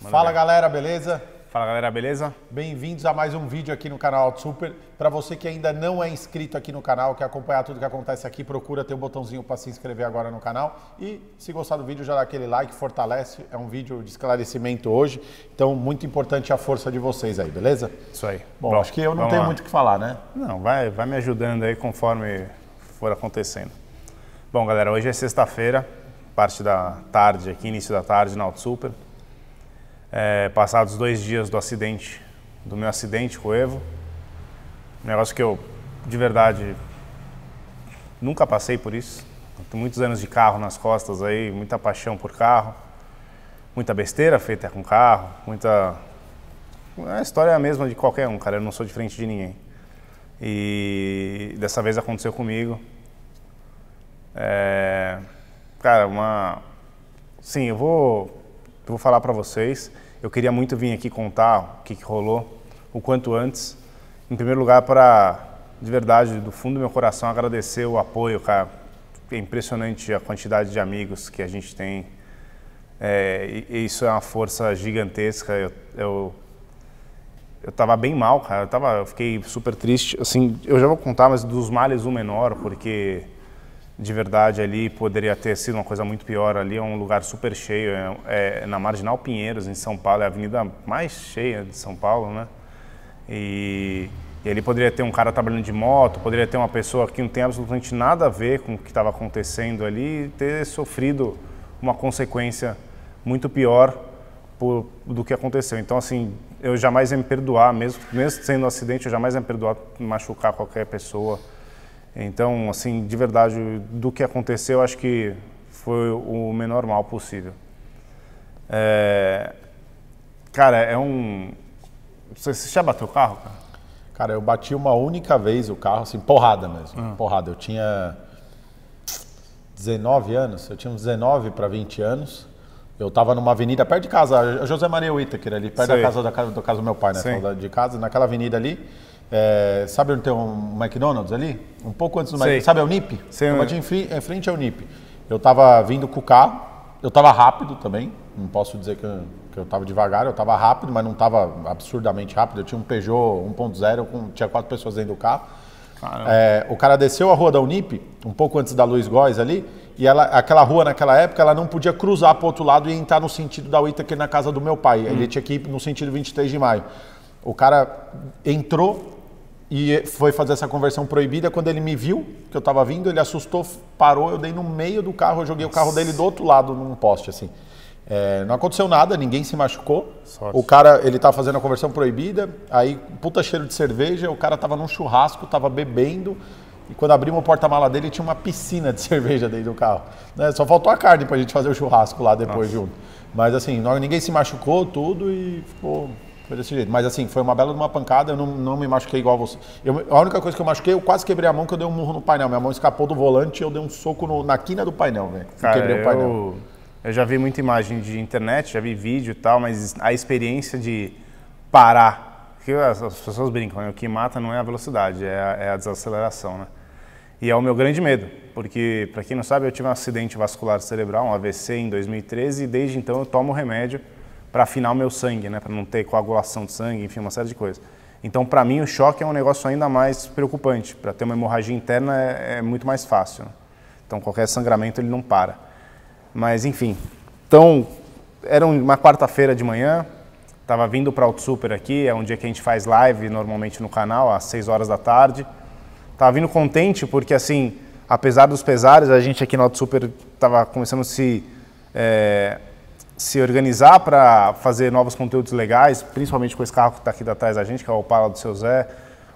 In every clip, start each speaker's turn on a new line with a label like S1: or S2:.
S1: Fala galera, beleza? Fala galera, beleza? Bem-vindos a mais um vídeo aqui no canal Auto Super. Para você que ainda não é inscrito aqui no canal, quer acompanhar tudo que acontece aqui, procura ter um botãozinho para se inscrever agora no canal. E se gostar do vídeo, já dá aquele like, fortalece. É um vídeo de esclarecimento
S2: hoje, então muito importante a força de vocês aí, beleza? Isso aí. Bom, Bom acho que eu não tenho lá. muito o que falar, né? Não, vai, vai me ajudando aí conforme for acontecendo. Bom, galera, hoje é sexta-feira, parte da tarde aqui, início da tarde na Auto Super é, passados dois dias do acidente, do meu acidente com o Evo. Um negócio que eu, de verdade, nunca passei por isso. muitos anos de carro nas costas aí, muita paixão por carro, muita besteira feita com carro, muita. A história é a mesma de qualquer um, cara. Eu não sou diferente de ninguém. E dessa vez aconteceu comigo. É... Cara, uma. Sim, eu vou, eu vou falar para vocês. Eu queria muito vir aqui contar o que, que rolou o quanto antes. Em primeiro lugar, para de verdade, do fundo do meu coração, agradecer o apoio, cara. É impressionante a quantidade de amigos que a gente tem. É, e, isso é uma força gigantesca. Eu, eu, eu tava bem mal, cara. Eu, tava, eu fiquei super triste. Assim, eu já vou contar, mas dos males o menor, porque de verdade ali poderia ter sido uma coisa muito pior ali, é um lugar super cheio, é, é na Marginal Pinheiros, em São Paulo, é a avenida mais cheia de São Paulo, né? E, e ali poderia ter um cara trabalhando de moto, poderia ter uma pessoa que não tem absolutamente nada a ver com o que estava acontecendo ali e ter sofrido uma consequência muito pior por, do que aconteceu. Então, assim, eu jamais ia me perdoar, mesmo, mesmo sendo um acidente, eu jamais ia me perdoar machucar qualquer pessoa, então, assim, de verdade, do que aconteceu, acho que foi o menor mal possível. É... Cara, é um. Você, já bateu o carro, cara? Cara, eu bati
S1: uma única vez o carro, assim, porrada mesmo. Ah. Porrada. Eu tinha 19 anos, eu tinha uns 19 para 20 anos. Eu estava numa avenida perto de casa, José Maria Whittaker, ali perto da casa, da, da casa do meu pai, né? De casa, naquela avenida ali. É, sabe onde tem um McDonald's ali? Um pouco antes do Sei. McDonald's. Sabe a é Unip? Sei, é eu bati é. em, fri, em frente ao Unip. Eu estava vindo com o carro, eu estava rápido também, não posso dizer que eu, que eu tava devagar, eu estava rápido, mas não estava absurdamente rápido. Eu tinha um Peugeot 1.0, com, tinha quatro pessoas dentro do carro. É, o cara desceu a rua da Unip, um pouco antes da Luiz Góes ali, e ela, aquela rua naquela época ela não podia cruzar para o outro lado e entrar no sentido da Uita, que na casa do meu pai. Hum. Ele tinha que ir no sentido 23 de maio. O cara entrou, e foi fazer essa conversão proibida. Quando ele me viu, que eu tava vindo, ele assustou, parou, eu dei no meio do carro, eu joguei Nossa. o carro dele do outro lado, num poste, assim. É, não aconteceu nada, ninguém se machucou. Sorte. O cara, ele tava fazendo a conversão proibida, aí puta cheiro de cerveja, o cara tava num churrasco, tava bebendo. E quando abrimos o porta-mala dele, tinha uma piscina de cerveja dentro do carro. Né? Só faltou a carne pra gente fazer o churrasco lá depois Nossa. junto. Mas assim, ninguém se machucou, tudo e ficou foi desse jeito. Mas assim, foi uma bela de uma pancada, eu não, não me machuquei igual você. Eu, a única coisa que eu machuquei, eu quase quebrei a mão, que eu dei um murro no painel. Minha mão escapou do volante e eu dei um soco no, na quina
S2: do painel, velho. Quebrei eu, o painel. Eu já vi muita imagem de internet, já vi vídeo e tal, mas a experiência de parar. Porque as, as pessoas brincam, né? O que mata não é a velocidade, é a, é a desaceleração, né? E é o meu grande medo, porque, para quem não sabe, eu tive um acidente vascular cerebral, um AVC, em 2013, e desde então eu tomo remédio para afinar o meu sangue, né? Para não ter coagulação de sangue, enfim, uma série de coisas. Então, para mim, o choque é um negócio ainda mais preocupante. Para ter uma hemorragia interna é, é muito mais fácil. Né? Então, qualquer sangramento ele não para. Mas, enfim. Então, era uma quarta-feira de manhã, estava vindo para o Super aqui, é um dia é que a gente faz live normalmente no canal, às 6 horas da tarde. Estava vindo contente porque, assim, apesar dos pesares, a gente aqui no Auto Super estava começando a se é, se organizar para fazer novos conteúdos legais, principalmente com esse carro que está aqui atrás da gente, que é o Opala do seu Zé,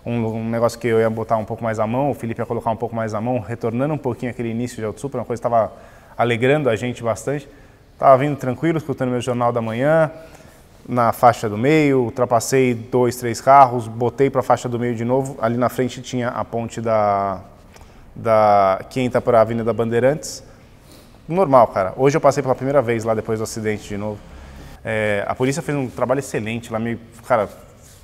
S2: um, um, negócio que eu ia botar um pouco mais à mão, o Felipe ia colocar um pouco mais à mão, retornando um pouquinho aquele início de Auto super, uma coisa que estava alegrando a gente bastante. Estava vindo tranquilo, escutando meu jornal da manhã, na faixa do meio, ultrapassei dois, três carros, botei para a faixa do meio de novo. Ali na frente tinha a ponte da, da que entra para a Avenida Bandeirantes normal, cara. Hoje eu passei pela primeira vez lá depois do acidente de novo. É, a polícia fez um trabalho excelente lá, me, cara,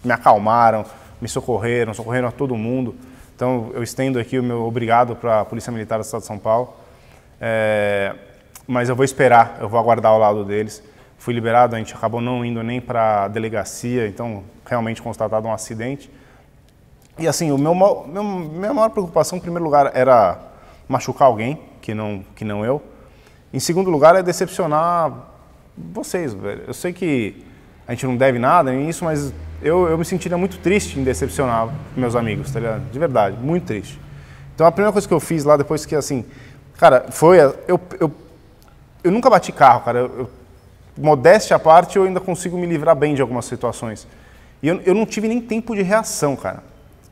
S2: me acalmaram, me socorreram, socorreram a todo mundo. Então eu estendo aqui o meu obrigado para a Polícia Militar do Estado de São Paulo. É, mas eu vou esperar, eu vou aguardar ao lado deles. Fui liberado, a gente acabou não indo nem para a delegacia, então realmente constatado um acidente. E assim, o meu, meu, minha maior preocupação, em primeiro lugar, era machucar alguém, que não, que não eu. Em segundo lugar, é decepcionar vocês, velho. Eu sei que a gente não deve nada nisso, mas eu, eu me sentiria muito triste em decepcionar meus amigos, tá ligado? De verdade, muito triste. Então a primeira coisa que eu fiz lá, depois que assim, cara, foi. Eu, eu, eu nunca bati carro, cara. Eu, eu, modéstia à parte, eu ainda consigo me livrar bem de algumas situações. E eu, eu não tive nem tempo de reação, cara.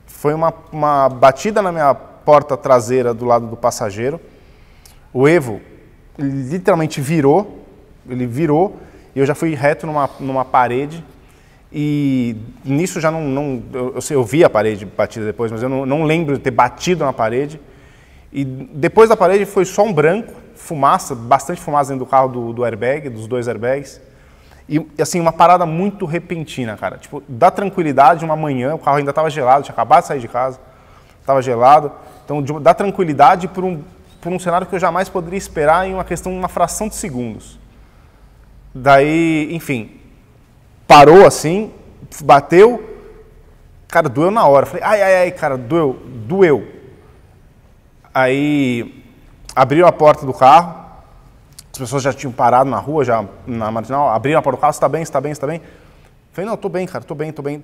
S2: Foi uma, uma batida na minha porta traseira do lado do passageiro. O Evo, ele literalmente virou, ele virou, e eu já fui reto numa, numa parede, e nisso já não, não eu, eu, sei, eu vi a parede batida depois, mas eu não, não, lembro de ter batido na parede. E depois da parede foi só um branco, fumaça, bastante fumaça dentro do carro do, do airbag, dos dois airbags. E assim, uma parada muito repentina, cara. Tipo, da tranquilidade, uma manhã, o carro ainda estava gelado, tinha acabado de sair de casa, estava gelado. Então, de, da tranquilidade para um, por um cenário que eu jamais poderia esperar em uma questão, uma fração de segundos. Daí, enfim, parou assim, bateu, cara, doeu na hora. Falei, ai, ai, ai, cara, doeu, doeu. Aí abriram a porta do carro, as pessoas já tinham parado na rua, já na marginal, abriram a porta do carro, está bem, está bem, está bem. Falei, não, estou bem, cara, estou bem, estou bem.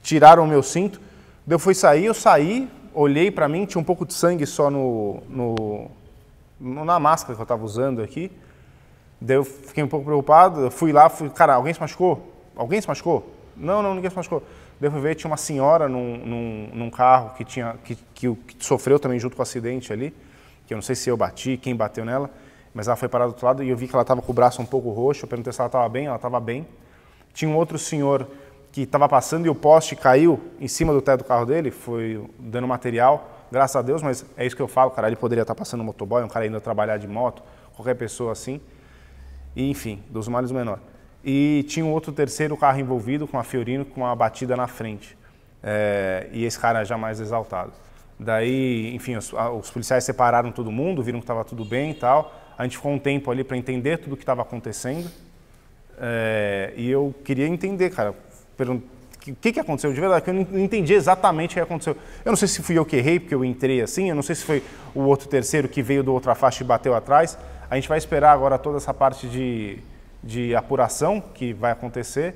S2: Tiraram o meu cinto, daí eu fui sair, eu saí, olhei para mim, tinha um pouco de sangue só no, no na máscara que eu estava usando aqui. Daí eu fiquei um pouco preocupado, eu fui lá, fui, cara, alguém se machucou? Alguém se machucou? Não, não, ninguém se machucou. Daí eu ver, tinha uma senhora num, num, num carro que, tinha, que, que, que, sofreu também junto com o acidente ali, que eu não sei se eu bati, quem bateu nela, mas ela foi parar do outro lado e eu vi que ela estava com o braço um pouco roxo, eu perguntei se ela estava bem, ela estava bem. Tinha um outro senhor que estava passando e o poste caiu em cima do teto do carro dele, foi dando material, graças a Deus, mas é isso que eu falo, cara, ele poderia estar tá passando motoboy, um cara indo trabalhar de moto, qualquer pessoa assim, e, enfim, dos males menor. E tinha um outro terceiro carro envolvido com a Fiorino com uma batida na frente, é, e esse cara jamais exaltado. Daí, enfim, os, os policiais separaram todo mundo, viram que estava tudo bem e tal, a gente ficou um tempo ali para entender tudo o que estava acontecendo, é, e eu queria entender, cara, o que, que aconteceu de verdade, que eu não entendi exatamente o que aconteceu. Eu não sei se fui eu que errei, porque eu entrei assim, eu não sei se foi o outro terceiro que veio do outra faixa e bateu atrás. A gente vai esperar agora toda essa parte de, de apuração que vai acontecer.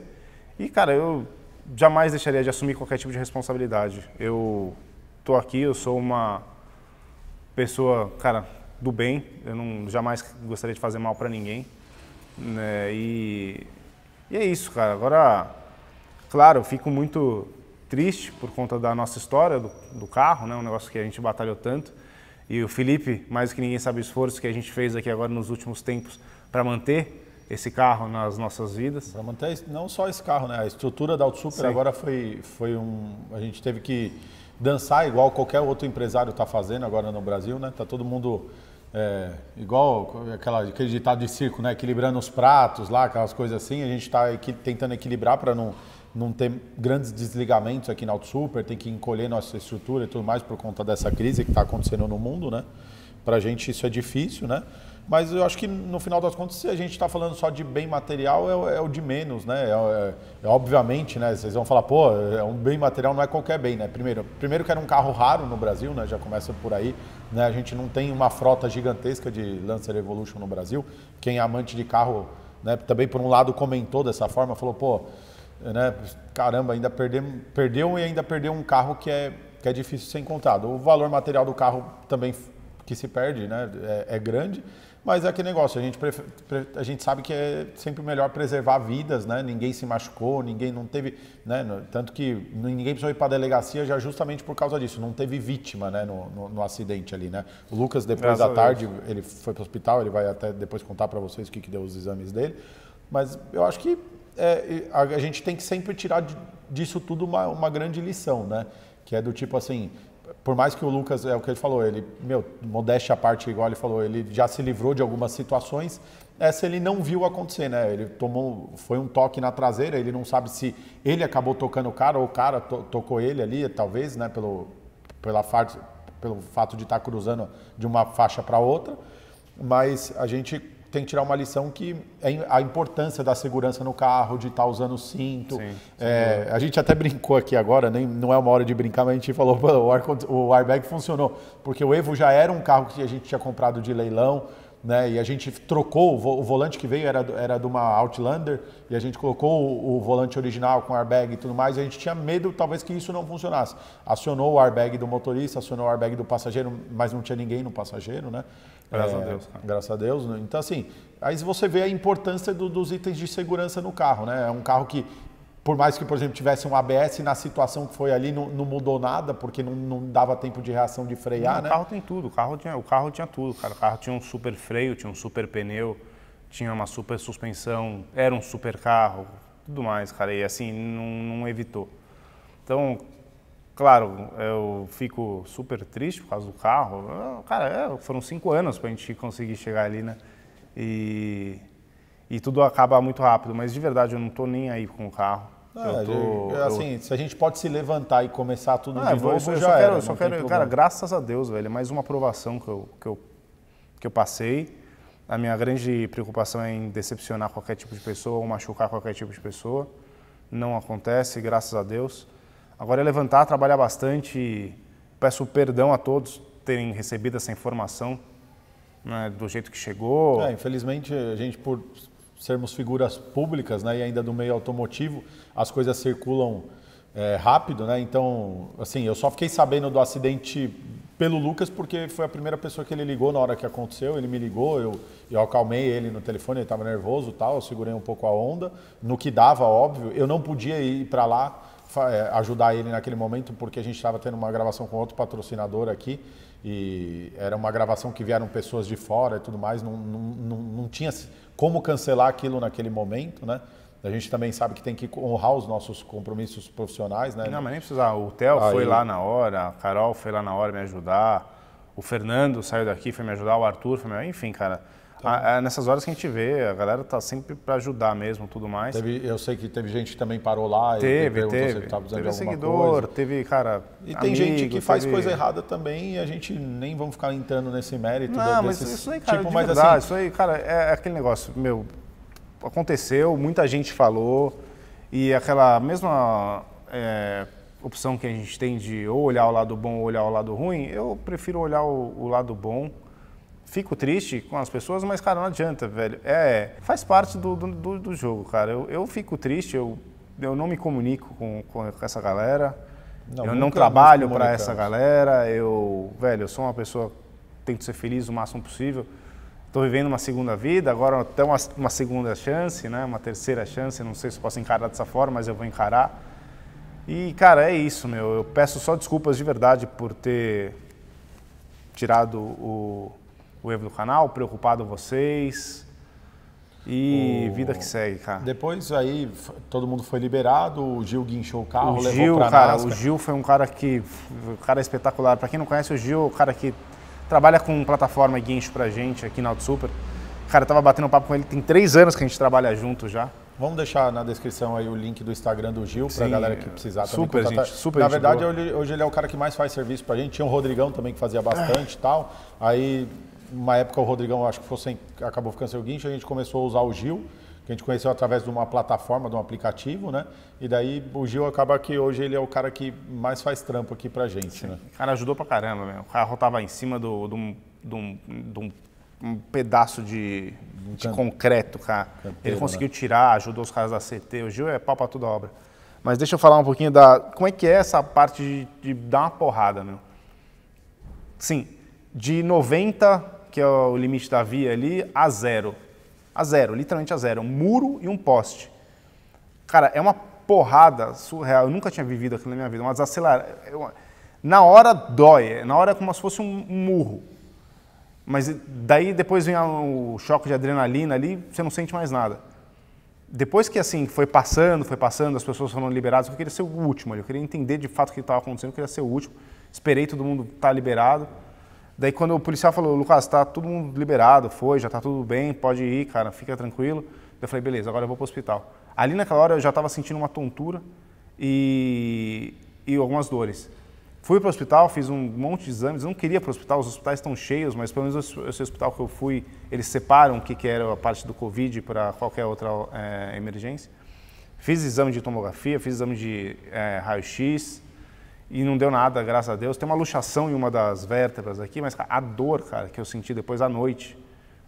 S2: E, cara, eu jamais deixaria de assumir qualquer tipo de responsabilidade. Eu tô aqui, eu sou uma pessoa, cara, do bem. Eu não jamais gostaria de fazer mal para ninguém. Né? E, e é isso, cara. Agora Claro, eu fico muito triste por conta da nossa história do, do, carro, né? um negócio que a gente batalhou tanto. E o Felipe, mais que ninguém sabe o esforço que a gente fez aqui agora nos últimos tempos para manter esse carro nas nossas vidas. Para manter não só esse carro, né? A estrutura da Auto Super Sim. agora foi, foi um. A gente teve que
S1: dançar igual qualquer outro empresário está fazendo agora no Brasil, né? Tá todo mundo é, igual aquela, aquele ditado de circo, né? Equilibrando os pratos lá, aquelas coisas assim. A gente está equi, tentando equilibrar para não não ter grandes desligamentos aqui na Auto Super, tem que encolher nossa estrutura e tudo mais por conta dessa crise que está acontecendo no mundo, né? Para a gente isso é difícil, né? Mas eu acho que no final das contas, se a gente está falando só de bem material, é, é o de menos, né? É, é, é, obviamente, né? Vocês vão falar, pô, é um bem material não é qualquer bem, né? Primeiro, primeiro que era um carro raro no Brasil, né? Já começa por aí. Né? A gente não tem uma frota gigantesca de Lancer Evolution no Brasil. Quem é amante de carro, né? Também por um lado comentou dessa forma, falou, pô, né? Caramba, ainda perdemos, perdeu e ainda perdeu um carro que é, que é difícil ser encontrado. O valor material do carro também que se perde, né? É, é grande, mas é aquele negócio, a gente, a gente sabe que é sempre melhor preservar vidas, né? Ninguém se machucou, ninguém não teve, né? Tanto que ninguém precisou ir para a delegacia já justamente por causa disso, não teve vítima, né? No, no, no acidente ali, né? O Lucas, depois Graças da tarde, ele foi para o hospital, ele vai até depois contar para vocês o que, que deu os exames dele, mas eu acho que é, a, a, gente tem que sempre tirar de, disso tudo uma, uma grande lição, né? Que é do tipo assim, por mais que o Lucas, é o que ele falou, ele, meu, modéstia à parte, igual ele falou, ele já se livrou de algumas situações, essa ele não viu acontecer, né? Ele tomou, foi um toque na traseira, ele não sabe se ele acabou tocando o cara ou o cara to, tocou ele ali, talvez, né, pelo, pela parte, pelo fato de estar cruzando de uma faixa para outra, mas a gente tem que tirar uma lição que é a importância da segurança no carro, de estar usando o cinto. Sim, sim. É, a gente até brincou aqui agora, nem, não é uma hora de brincar, mas a gente falou, o, ar, o airbag funcionou, porque o Evo já era um carro que a gente tinha comprado de leilão, né? E a gente trocou, o volante que veio era, era de uma Outlander, e a gente colocou o, o volante original com airbag e tudo mais, e a gente tinha medo talvez que isso não funcionasse. Acionou o airbag do motorista, acionou o airbag do passageiro, mas não tinha ninguém no passageiro, né? Graças é, a Deus. Graças a Deus. Né? Então, assim, aí você vê a importância do, dos itens de segurança no carro, né? É um carro que, por mais que, por exemplo, tivesse um ABS, na situação que foi ali, não, não mudou nada, porque não, não, dava tempo de reação de frear, não, né? O carro
S2: tem tudo. O carro tinha, o carro tinha tudo, cara. O carro tinha um super freio, tinha um super pneu, tinha uma super suspensão, era um super carro, tudo mais, cara. E, assim, não, não evitou. Então, Claro, eu fico super triste por causa do carro. Ah, cara, é, foram cinco anos para a gente conseguir chegar ali, né? E, e tudo acaba muito rápido, mas de verdade eu não estou nem aí com o carro. Ah, tô, é assim,
S1: eu... se a gente pode se levantar e começar tudo ah, de novo, eu só, já quero, era, só quero, cara, problema.
S2: graças a Deus, velho, mais uma aprovação que eu, que eu, que eu passei. A minha grande preocupação é em decepcionar qualquer tipo de pessoa ou machucar qualquer tipo de pessoa. Não acontece, graças a Deus. Agora é levantar, trabalhar bastante. Peço perdão a todos terem recebido essa informação né, do jeito que chegou. É, infelizmente, a gente, por sermos figuras públicas né, e ainda do meio
S1: automotivo, as coisas circulam é, rápido. Né? Então, assim, eu só fiquei sabendo do acidente pelo Lucas porque foi a primeira pessoa que ele ligou na hora que aconteceu. Ele me ligou, eu, eu acalmei ele no telefone, ele estava nervoso tal, eu segurei um pouco a onda, no que dava, óbvio. Eu não podia ir para lá é, ajudar ele naquele momento, porque a gente estava tendo uma gravação com outro patrocinador aqui e era uma gravação que vieram pessoas de fora e tudo mais, não, não, não, não tinha como cancelar aquilo naquele momento, né? A gente também sabe que tem que honrar os nossos compromissos profissionais, né? Não,
S2: mas nem precisava. O Theo Aí... foi lá na hora, a Carol foi lá na hora me ajudar, o Fernando saiu daqui, foi me ajudar, o Arthur foi me... Enfim, cara, é nessas horas que a gente vê, a galera tá sempre para ajudar mesmo, tudo mais. Teve, eu sei que teve gente que também parou lá teve, e teve, se teve seguidor, coisa. teve cara.
S1: E tem gente que faz coisa errada também e a gente nem vamos ficar entrando nesse mérito. Não, desses, mas isso aí, cara, tipo, mas verdade, assim...
S2: isso aí, cara, é, é aquele negócio meu. Aconteceu, muita gente falou e aquela mesma é, opção que a gente tem de ou olhar o lado bom ou olhar o lado ruim, eu prefiro olhar o, o lado bom fico triste com as pessoas, mas, cara, não adianta, velho. É, faz parte do, do, do jogo, cara. Eu, eu fico triste, eu, eu não me comunico com, com essa galera. Não, eu não trabalho para essa galera. Eu, velho, eu sou uma pessoa tento ser feliz o máximo possível. Estou vivendo uma segunda vida, agora até uma, uma, segunda chance, né? Uma terceira chance, não sei se posso encarar dessa forma, mas eu vou encarar. E, cara, é isso, meu. Eu peço só desculpas de verdade por ter tirado o, o erro do canal, preocupado vocês. E o... vida que segue, cara.
S1: Depois aí todo mundo foi liberado, o Gil guinchou o carro, o Gil, cara, o Gil
S2: foi um cara que um cara é espetacular. Para quem não conhece o Gil, é o cara que trabalha com plataforma e guincho pra gente aqui na Auto Super. Cara, eu tava batendo papo com ele, tem três anos que a gente trabalha junto já.
S1: Vamos deixar na descrição aí o link do Instagram do Gil para a galera que precisar super, também. Gente, super, Na verdade, hoje ele é o cara que mais faz serviço para a gente. Tinha o Rodrigão também que fazia bastante e tal. Aí uma época o Rodrigão acho que fosse, acabou ficando o guincho, a gente começou a usar o Gil, que a gente conheceu através de uma plataforma, de um aplicativo, né? E daí o Gil acaba que hoje ele é o cara que mais faz trampo aqui pra gente, né?
S2: O cara ajudou pra caramba, meu. O carro tava em cima de do, do, do, do, um pedaço de, um de concreto, cara. Campeiro, ele né? conseguiu né? tirar, ajudou os caras da CT. O Gil é pau pra toda obra. Mas deixa eu falar um pouquinho da... Como é que é essa parte de, de dar uma porrada, meu? Sim, de 90 que é o limite da via ali, a zero. A zero, literalmente a zero. Um muro e um poste. Cara, é uma porrada surreal. Eu nunca tinha vivido aquilo na minha vida. Uma desacelera... Eu... Na hora dói. Na hora é como se fosse um murro. Mas daí depois vem o choque de adrenalina ali, você não sente mais nada. Depois que assim foi passando, foi passando, as pessoas foram liberadas, eu queria ser o último, eu queria entender de fato o que estava acontecendo, eu queria ser o último. Esperei todo mundo estar tá liberado. Daí quando o policial falou, Lucas, tá todo mundo liberado, foi, já tá tudo bem, pode ir, cara, fica tranquilo. Eu falei, beleza, agora eu vou pro hospital. Ali naquela hora eu já estava sentindo uma tontura e, e algumas dores. Fui pro hospital, fiz um monte de exames, eu não queria pro hospital, os hospitais estão cheios, mas pelo menos esse hospital que eu fui, eles separam o que, que era a parte do Covid para qualquer outra é, emergência. Fiz exame de tomografia, fiz exame de é, raio-x, e não deu nada, graças a Deus. Tem uma luxação em uma das vértebras aqui, mas a dor, cara, que eu senti depois à noite.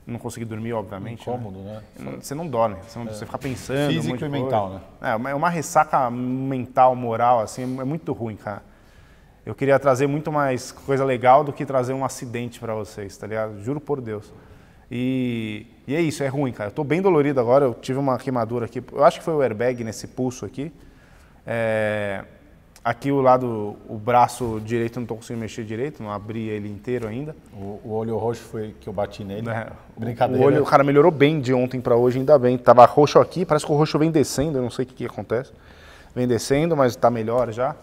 S2: Não consegui dormir, obviamente. Né? Incômodo, né? né? Você não dorme, você, não, é. você fica pensando. Físico um e mental, coisa. né? É, é uma ressaca mental, moral, assim, é muito ruim, cara. Eu queria trazer muito mais coisa legal do que trazer um acidente para vocês, tá ligado? Juro por Deus. E, e é isso, é ruim, cara. Eu tô bem dolorido agora, eu tive uma queimadura aqui. Eu acho que foi o airbag nesse pulso aqui. É, Aqui o lado, o braço direito, não estou conseguindo mexer direito, não abri ele inteiro ainda. O, o olho roxo foi que eu bati nele. É, Brincadeira. O olho, o cara melhorou bem de ontem para hoje, ainda bem. Tava roxo aqui, parece que o roxo vem descendo, eu não sei o que, que acontece. Vem descendo, mas está melhor já.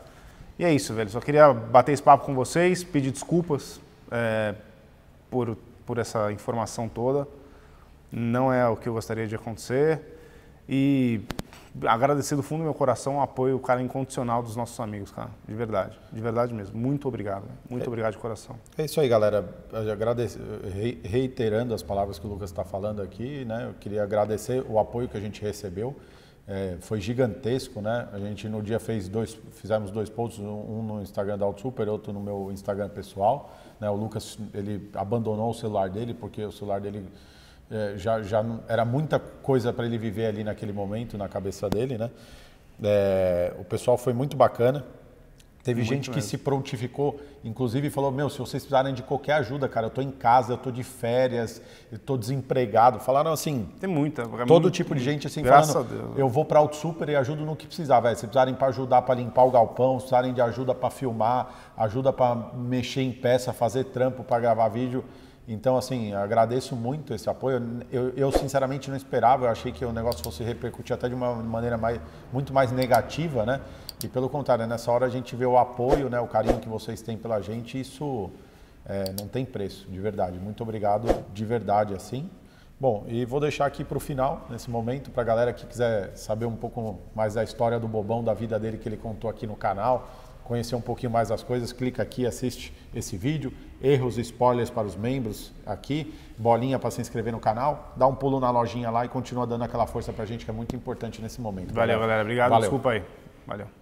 S2: E é isso, velho. Só queria bater esse papo com vocês, pedir desculpas é, por, por essa informação toda. Não é o que eu gostaria de acontecer. E agradecer do fundo do meu coração o apoio, cara, incondicional dos nossos amigos, cara. De verdade. De verdade mesmo. Muito obrigado. Né? Muito é, obrigado de coração.
S1: É isso aí, galera. reiterando as palavras que o Lucas está falando aqui, né? Eu queria agradecer o apoio que a gente recebeu. É, foi gigantesco, né? A gente no dia fez dois, fizemos dois posts, um no Instagram da Auto Super, outro no meu Instagram pessoal. Né? O Lucas ele abandonou o celular dele porque o celular dele é, já, já era muita coisa para ele viver ali naquele momento, na cabeça dele, né? É, o pessoal foi muito bacana. Teve muito gente que se prontificou, inclusive falou: Meu, se vocês precisarem de qualquer ajuda, cara, eu tô em casa, eu tô de férias, eu tô desempregado. Falaram assim. Tem muita. É todo muito, tipo de gente assim falando: Eu vou para o super e ajudo no que precisar, velho. Se precisarem para ajudar para limpar o galpão, se precisarem de ajuda para filmar, ajuda para mexer em peça, fazer trampo, para gravar vídeo. Então, assim, agradeço muito esse apoio. Eu, eu, sinceramente não esperava, eu achei que o negócio fosse repercutir até de uma maneira mais, muito mais negativa, né? E pelo contrário, nessa hora a gente vê o apoio, né, o carinho que vocês têm pela gente, isso é, não tem preço, de verdade. Muito obrigado, de verdade, assim. Bom, e vou deixar aqui para o final, nesse momento, para a galera que quiser saber um pouco mais da história do Bobão, da vida dele que ele contou aqui no canal, conhecer um pouquinho mais as coisas, clica aqui, assiste esse vídeo. Erros e spoilers para os membros aqui, bolinha para se inscrever no canal, dá um pulo na lojinha lá e continua dando aquela força para a gente que é muito importante nesse momento. Valeu, galera. Obrigado. Valeu. Desculpa
S2: aí. Valeu.